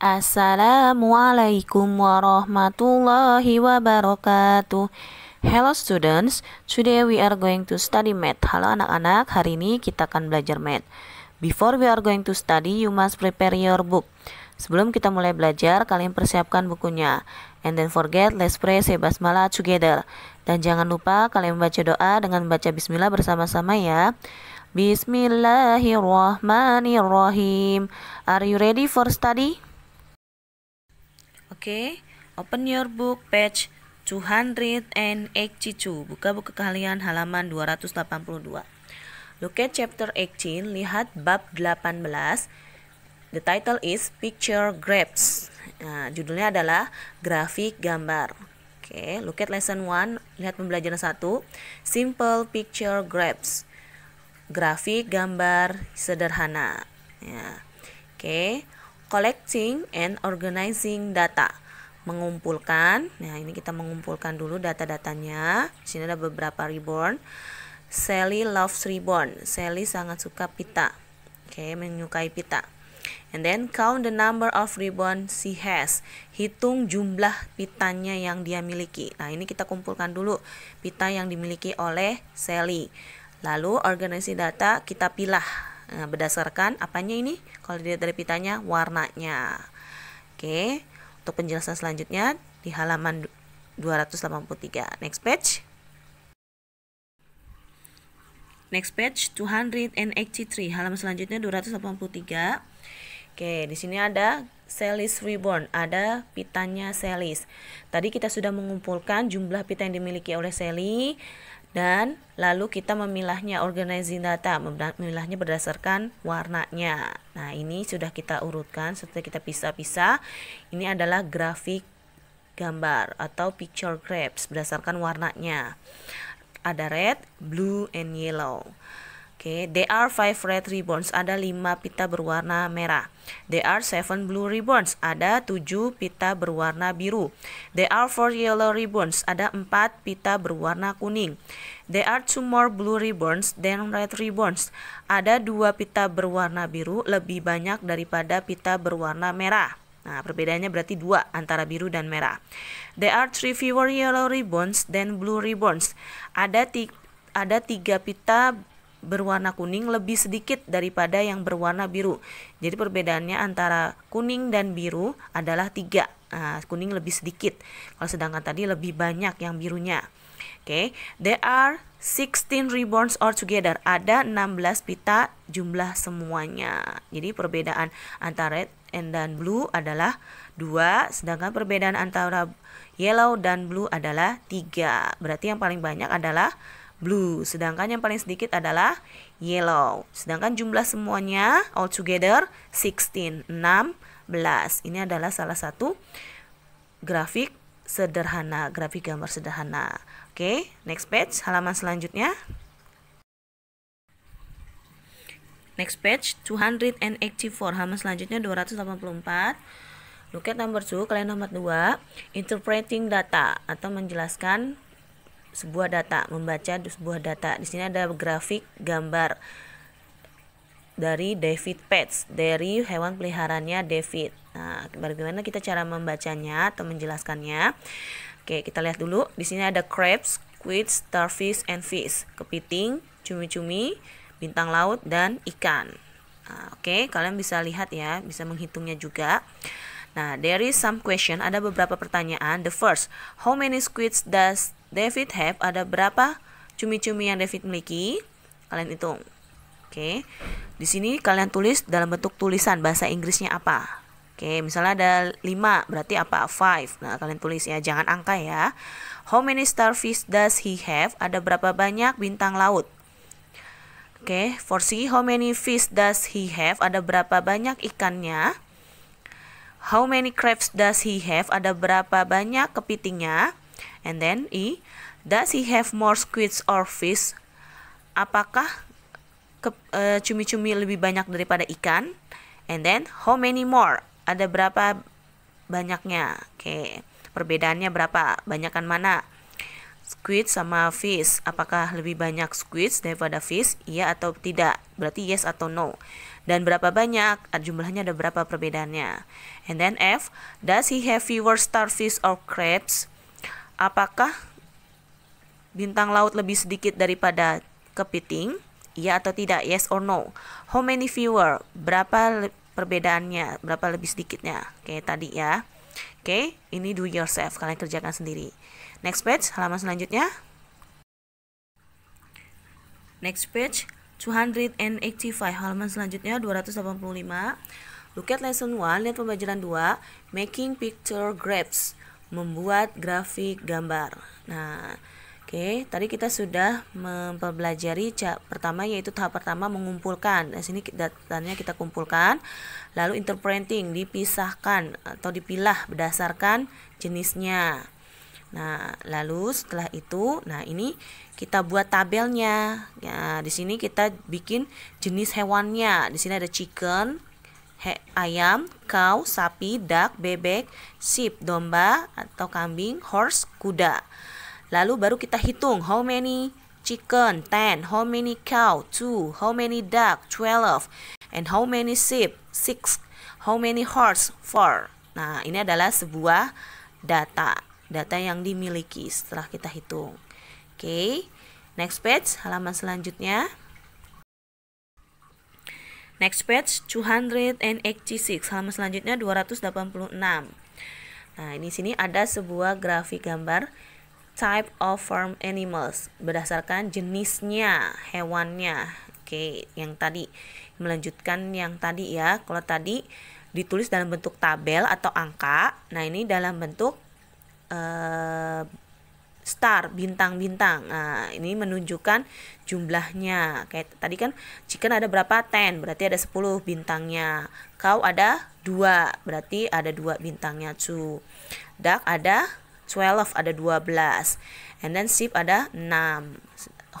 Assalamualaikum warahmatullahi wabarakatuh. Hello students, today we are going to study math. Halo anak-anak, hari ini kita akan belajar math. Before we are going to study, you must prepare your book. Sebelum kita mulai belajar, kalian persiapkan bukunya. And then forget, let's pray sebasmala together. Dan jangan lupa kalian membaca doa dengan membaca bismillah bersama-sama ya. Bismillahirrahmanirrahim. Are you ready for study? Oke, open your book page 200 and 282. buka buku kalian halaman 282. Look at chapter 18, lihat bab 18. The title is Picture Grapes. Nah, judulnya adalah grafik gambar. Oke, look at lesson 1, lihat pembelajaran 1. Simple picture grapes. Grafik gambar sederhana. Ya. Oke collecting and organizing data mengumpulkan nah ini kita mengumpulkan dulu data-datanya di sini ada beberapa ribbon. Sally loves ribbon. Sally sangat suka pita oke okay, menyukai pita and then count the number of ribbon she has hitung jumlah pitanya yang dia miliki nah ini kita kumpulkan dulu pita yang dimiliki oleh Sally lalu organisasi data kita pilah Nah, berdasarkan apanya ini? Kalau dilihat dari pitanya, warnanya. Oke, untuk penjelasan selanjutnya di halaman 283. Next page. Next page 283, halaman selanjutnya 283. Oke, di sini ada Selis Reborn, ada pitanya Selis. Tadi kita sudah mengumpulkan jumlah pita yang dimiliki oleh Sally dan lalu kita memilahnya organizing data memilahnya berdasarkan warnanya nah ini sudah kita urutkan setelah kita pisah-pisah ini adalah grafik gambar atau picture graph berdasarkan warnanya ada red, blue, and yellow Oke, okay. there are five red ribbons. Ada lima pita berwarna merah. There are seven blue ribbons. Ada tujuh pita berwarna biru. There are four yellow ribbons. Ada empat pita berwarna kuning. There are two more blue ribbons than red ribbons. Ada dua pita berwarna biru lebih banyak daripada pita berwarna merah. Nah, perbedaannya berarti dua antara biru dan merah. There are three fewer yellow ribbons than blue ribbons. Ada tiga ada tiga pita berwarna kuning lebih sedikit daripada yang berwarna biru. Jadi perbedaannya antara kuning dan biru adalah tiga. Nah, kuning lebih sedikit, kalau sedangkan tadi lebih banyak yang birunya. Oke, okay. there are 16 ribbons altogether. Ada 16 pita jumlah semuanya. Jadi perbedaan antara red and dan blue adalah dua, sedangkan perbedaan antara yellow dan blue adalah tiga. Berarti yang paling banyak adalah blue. Sedangkan yang paling sedikit adalah yellow. Sedangkan jumlah semuanya all together 16, 16. Ini adalah salah satu grafik sederhana, grafik gambar sederhana. Oke, okay, next page, halaman selanjutnya. Next page, 284, halaman selanjutnya 284. Look at number 2, kalian nomor 2, interpreting data atau menjelaskan sebuah data membaca sebuah data di sini ada grafik gambar dari David Pets dari hewan peliharaannya David. Nah, bagaimana kita cara membacanya atau menjelaskannya? Oke, kita lihat dulu. Di sini ada crabs, squid, starfish, and fish, kepiting, cumi-cumi, bintang laut, dan ikan. Nah, oke, kalian bisa lihat ya, bisa menghitungnya juga. Nah, there is some question, ada beberapa pertanyaan. The first, how many squids does David have ada berapa cumi-cumi yang David miliki? Kalian hitung. Oke. Di sini kalian tulis dalam bentuk tulisan bahasa Inggrisnya apa? Oke, misalnya ada 5, berarti apa? 5. Nah, kalian tulis ya, jangan angka ya. How many starfish does he have? Ada berapa banyak bintang laut? Oke, okay, for C, how many fish does he have? Ada berapa banyak ikannya? How many crabs does he have? Ada berapa banyak kepitingnya? And then E, does he have more squids or fish? Apakah e, cumi-cumi uh, lebih banyak daripada ikan? And then how many more? Ada berapa banyaknya? Oke, okay. perbedaannya berapa? Banyakan mana? Squid sama fish. Apakah lebih banyak squid daripada fish? Iya atau tidak? Berarti yes atau no. Dan berapa banyak? Jumlahnya ada berapa perbedaannya? And then F, does he have fewer starfish or crabs? Apakah bintang laut lebih sedikit daripada kepiting? Iya atau tidak? Yes or no? How many fewer? Berapa perbedaannya? Berapa lebih sedikitnya? Oke, tadi ya. Oke, ini do yourself. Kalian kerjakan sendiri. Next page, halaman selanjutnya. Next page, 285 halaman selanjutnya 285. Look at lesson 1, lihat pembelajaran 2, making picture grapes membuat grafik gambar. Nah, oke, okay, tadi kita sudah mempelajari tahap pertama yaitu tahap pertama mengumpulkan. Nah, sini datanya kita kumpulkan, lalu interpreting dipisahkan atau dipilah berdasarkan jenisnya. Nah, lalu setelah itu, nah ini kita buat tabelnya. Ya, di sini kita bikin jenis hewannya. Di sini ada chicken, he, ayam, cow, sapi, duck, bebek, sheep, domba atau kambing, horse, kuda. Lalu baru kita hitung how many chicken, 10, how many cow, 2, how many duck, 12, and how many sheep, 6, how many horse, 4. Nah, ini adalah sebuah data, data yang dimiliki setelah kita hitung. Oke, okay. next page, halaman selanjutnya. Next page 286 halaman selanjutnya 286. Nah, ini sini ada sebuah grafik gambar type of farm animals berdasarkan jenisnya, hewannya. Oke, yang tadi melanjutkan yang tadi ya. Kalau tadi ditulis dalam bentuk tabel atau angka, nah ini dalam bentuk eh, star bintang-bintang nah ini menunjukkan jumlahnya kayak tadi kan chicken ada berapa ten berarti ada 10 bintangnya kau ada 2, berarti ada 2 bintangnya cu duck ada 12 ada 12 and then sheep ada 6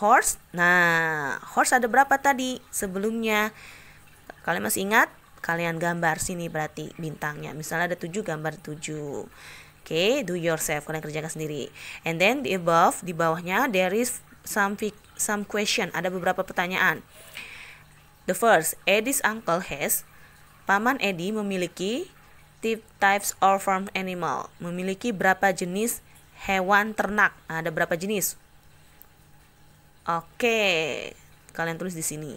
horse nah horse ada berapa tadi sebelumnya kalian masih ingat kalian gambar sini berarti bintangnya misalnya ada 7 gambar 7 okay, do yourself kalian kerjakan sendiri and then di above di bawahnya there is some some question ada beberapa pertanyaan the first Eddie's uncle has paman Eddie memiliki types or farm animal memiliki berapa jenis hewan ternak nah, ada berapa jenis oke okay. kalian tulis di sini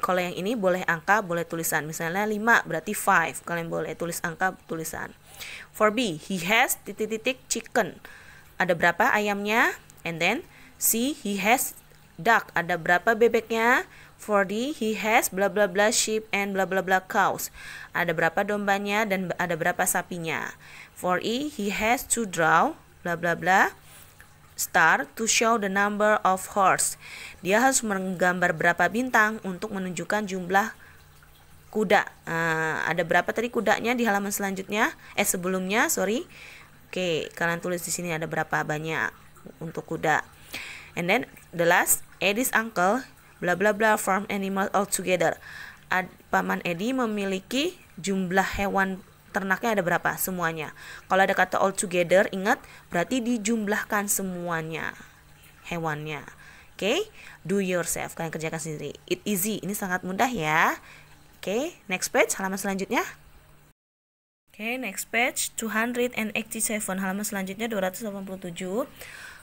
kalau yang ini boleh angka, boleh tulisan. Misalnya 5 berarti 5. Kalian boleh tulis angka tulisan. For B, he has titik-titik chicken. Ada berapa ayamnya? And then C, he has duck. Ada berapa bebeknya? For D, he has bla bla bla sheep and bla bla bla cows. Ada berapa dombanya dan ada berapa sapinya? For E, he has to draw bla bla bla star to show the number of horse. Dia harus menggambar berapa bintang untuk menunjukkan jumlah kuda. Uh, ada berapa tadi kudanya di halaman selanjutnya? Eh sebelumnya, sorry. Oke, kalian tulis di sini ada berapa banyak untuk kuda. And then the last, Eddie's uncle bla bla bla farm animal altogether. Ad, Paman Eddie memiliki jumlah hewan ternaknya ada berapa semuanya. Kalau ada kata all together, ingat berarti dijumlahkan semuanya hewannya. Oke, okay? do yourself. Kalian kerjakan sendiri. It easy. Ini sangat mudah ya. Oke, okay, next page halaman selanjutnya. Oke, okay, next page 287 halaman selanjutnya 287.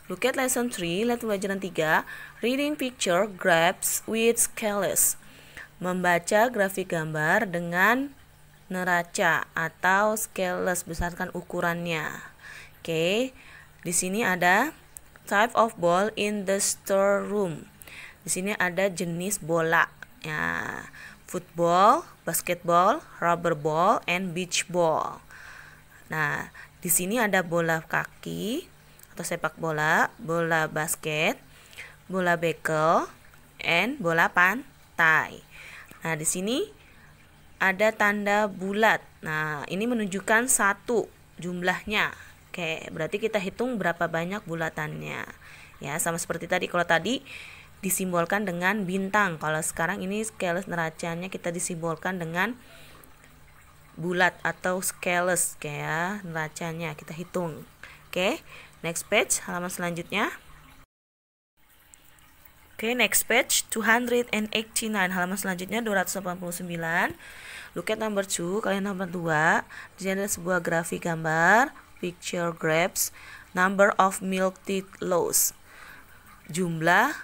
Look at lesson 3, lihat pelajaran 3. Reading picture graphs with scales. Membaca grafik gambar dengan neraca atau scaleless besarkan ukurannya. Oke. Di sini ada type of ball in the storeroom. Di sini ada jenis bola. Ya, football, basketball, rubber ball, and beach ball. Nah, di sini ada bola kaki atau sepak bola, bola basket, bola bekel, and bola pantai. Nah, di sini ada tanda bulat. Nah, ini menunjukkan satu jumlahnya. Oke, berarti kita hitung berapa banyak bulatannya. Ya, sama seperti tadi. Kalau tadi disimbolkan dengan bintang. Kalau sekarang ini scales neracanya kita disimbolkan dengan bulat atau scales kayak neracanya kita hitung. Oke, next page halaman selanjutnya. Oke, okay, next page 289 halaman selanjutnya 289. Look at number 2, kalian nomor 2. Di sini ada sebuah grafik gambar picture grapes number of milk teeth lost Jumlah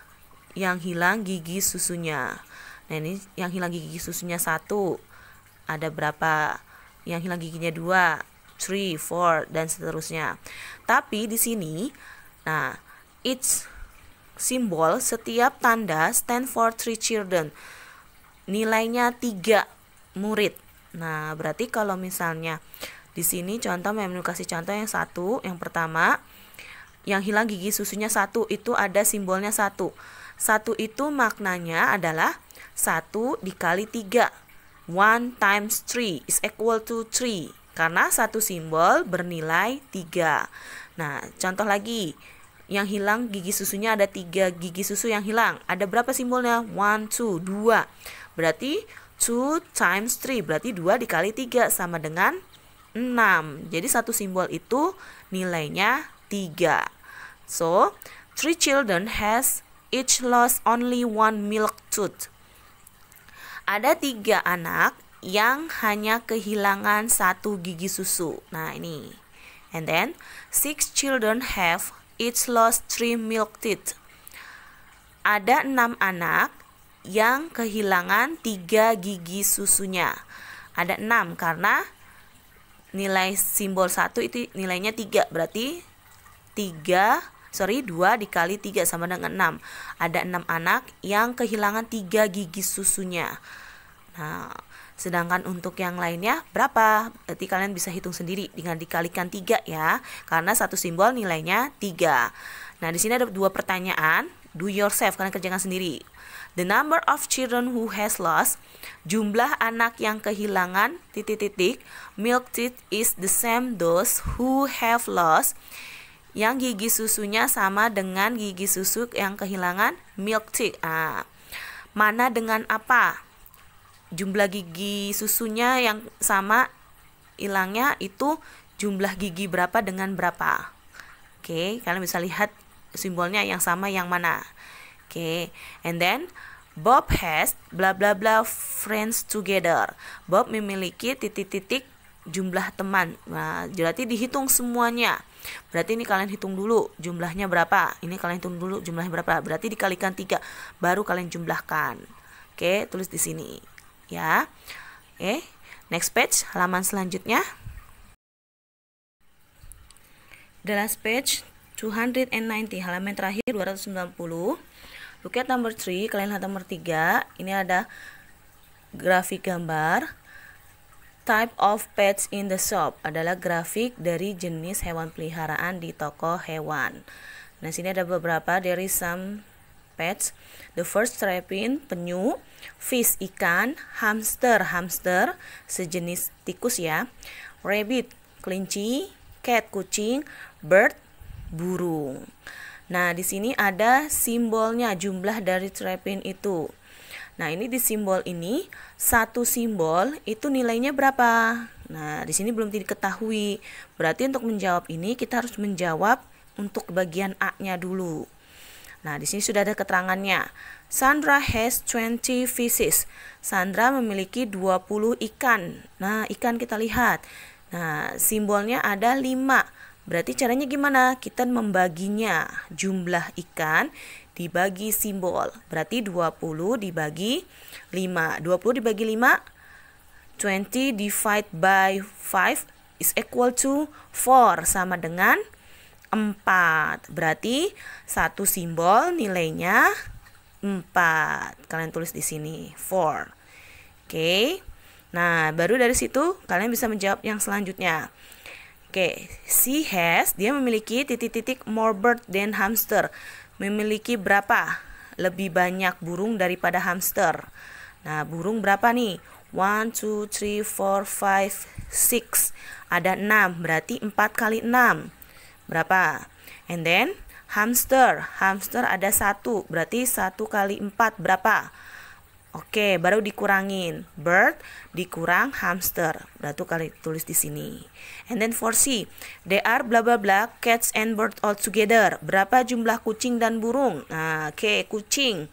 yang hilang gigi susunya. Nah, ini yang hilang gigi susunya satu Ada berapa? Yang hilang giginya dua 3, 4 dan seterusnya. Tapi di sini nah, it's simbol setiap tanda stand for three children. Nilainya tiga murid. Nah, berarti kalau misalnya di sini contoh memang kasih contoh yang satu, yang pertama yang hilang gigi susunya satu itu ada simbolnya satu. Satu itu maknanya adalah satu dikali tiga. One times three is equal to three. Karena satu simbol bernilai tiga. Nah, contoh lagi yang hilang gigi susunya ada tiga gigi susu yang hilang ada berapa simbolnya one two dua berarti two times three berarti dua dikali tiga sama dengan enam jadi satu simbol itu nilainya tiga so three children has each lost only one milk tooth ada tiga anak yang hanya kehilangan satu gigi susu nah ini and then six children have each lost three milk teeth. Ada enam anak yang kehilangan tiga gigi susunya. Ada enam karena nilai simbol satu itu nilainya tiga berarti tiga sorry dua dikali tiga sama dengan enam. ada enam anak yang kehilangan tiga gigi susunya nah Sedangkan untuk yang lainnya berapa? Berarti kalian bisa hitung sendiri dengan dikalikan 3 ya, karena satu simbol nilainya 3. Nah, di sini ada dua pertanyaan, do yourself, kalian kerjakan sendiri. The number of children who has lost, jumlah anak yang kehilangan, titik-titik, milk teeth is the same those who have lost, yang gigi susunya sama dengan gigi susu yang kehilangan milk teeth. Ah, mana dengan apa? jumlah gigi susunya yang sama hilangnya itu jumlah gigi berapa dengan berapa. Oke, okay, kalian bisa lihat simbolnya yang sama yang mana. Oke, okay, and then Bob has bla bla bla friends together. Bob memiliki titik-titik jumlah teman. Nah, berarti dihitung semuanya. Berarti ini kalian hitung dulu jumlahnya berapa. Ini kalian hitung dulu jumlahnya berapa. Berarti dikalikan tiga, baru kalian jumlahkan. Oke, okay, tulis di sini ya. Oke, okay. next page, halaman selanjutnya. The last page 290 halaman terakhir 290. Look at number 3, kalian lihat nomor 3. Ini ada grafik gambar type of pets in the shop adalah grafik dari jenis hewan peliharaan di toko hewan. Nah, sini ada beberapa dari some pets. The first trapping penyu, fish ikan, hamster hamster sejenis tikus ya, rabbit kelinci, cat kucing, bird burung. Nah, di sini ada simbolnya jumlah dari trapping itu. Nah, ini di simbol ini satu simbol itu nilainya berapa? Nah, di sini belum diketahui. Berarti untuk menjawab ini kita harus menjawab untuk bagian A-nya dulu. Nah, di sini sudah ada keterangannya. Sandra has 20 fishes. Sandra memiliki 20 ikan. Nah, ikan kita lihat. Nah, simbolnya ada 5. Berarti caranya gimana? Kita membaginya. Jumlah ikan dibagi simbol. Berarti 20 dibagi 5. 20 dibagi 5 20 divided by 5 is equal to 4 sama dengan 4 Berarti satu simbol nilainya 4 Kalian tulis di sini 4 Oke okay. Nah baru dari situ kalian bisa menjawab yang selanjutnya Oke okay. She has Dia memiliki titik-titik more bird than hamster Memiliki berapa? Lebih banyak burung daripada hamster Nah burung berapa nih? 1, 2, 3, 4, 5, 6 Ada 6 Berarti 4 kali 6 berapa? And then hamster, hamster ada satu, berarti satu kali empat berapa? Oke, baru dikurangin bird dikurang hamster. Berarti kali tulis di sini. And then for C, they are bla bla bla cats and bird all together. Berapa jumlah kucing dan burung? Nah, oke, okay, kucing.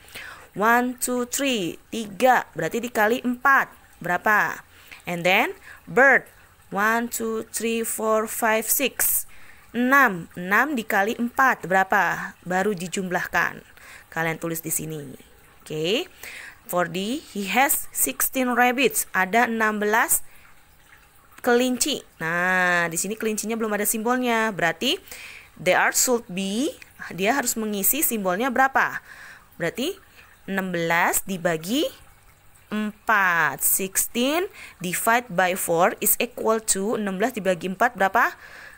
One, two, three, tiga. Berarti dikali empat. Berapa? And then bird. One, two, three, four, five, six. 6. 6 dikali 4 berapa? Baru dijumlahkan. Kalian tulis di sini. Oke. Okay. For D, he has 16 rabbits. Ada 16 kelinci. Nah, di sini kelincinya belum ada simbolnya. Berarti there should be dia harus mengisi simbolnya berapa? Berarti 16 dibagi 4. 16 divide by 4 is equal to 16 dibagi 4 berapa?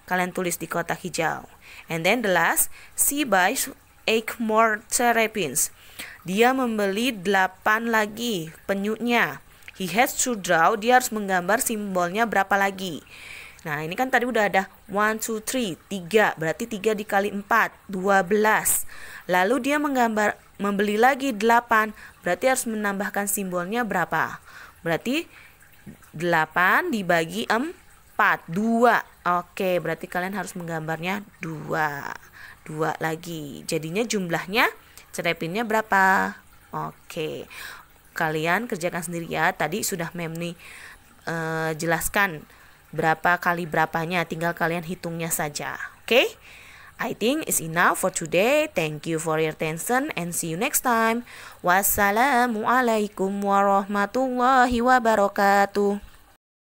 Kalian tulis di kotak hijau. And then the last, she buys eight more terrapins. Dia membeli delapan lagi penyunya. He has to draw, dia harus menggambar simbolnya berapa lagi. Nah, ini kan tadi udah ada 1, 2, 3, 3, berarti 3 dikali 4, 12. Lalu dia menggambar, membeli lagi 8, berarti harus menambahkan simbolnya berapa? Berarti 8 dibagi 4. 4 2 oke berarti kalian harus menggambarnya 2 2 lagi jadinya jumlahnya cerepinnya berapa oke kalian kerjakan sendiri ya tadi sudah mem ni e, eh, jelaskan berapa kali berapanya tinggal kalian hitungnya saja oke I think it's enough for today. Thank you for your attention and see you next time. Wassalamualaikum warahmatullahi wabarakatuh.